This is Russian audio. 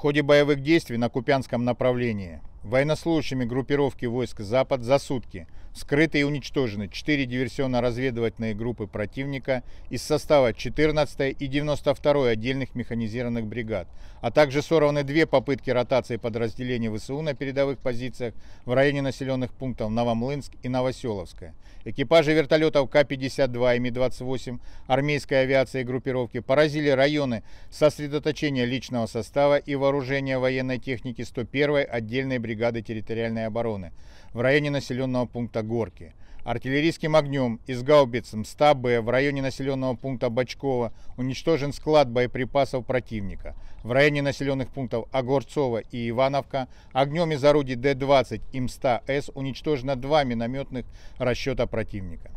ходе боевых действий на Купянском направлении военнослужащими группировки войск «Запад» за сутки – скрыты и уничтожены 4 диверсионно-разведывательные группы противника из состава 14 и 92 отдельных механизированных бригад, а также сорваны две попытки ротации подразделений ВСУ на передовых позициях в районе населенных пунктов Новомлынск и Новоселовская. Экипажи вертолетов К-52 и Ми-28 армейской авиации группировки поразили районы сосредоточения личного состава и вооружения военной техники 101-й отдельной бригады территориальной обороны в районе населенного пункта пункта Горки. Артиллерийским огнем из гаубиц МСТА-Б в районе населенного пункта Бочкова уничтожен склад боеприпасов противника. В районе населенных пунктов Огурцова и Ивановка огнем из орудий Д-20 и МСТА-С уничтожено два минометных расчета противника.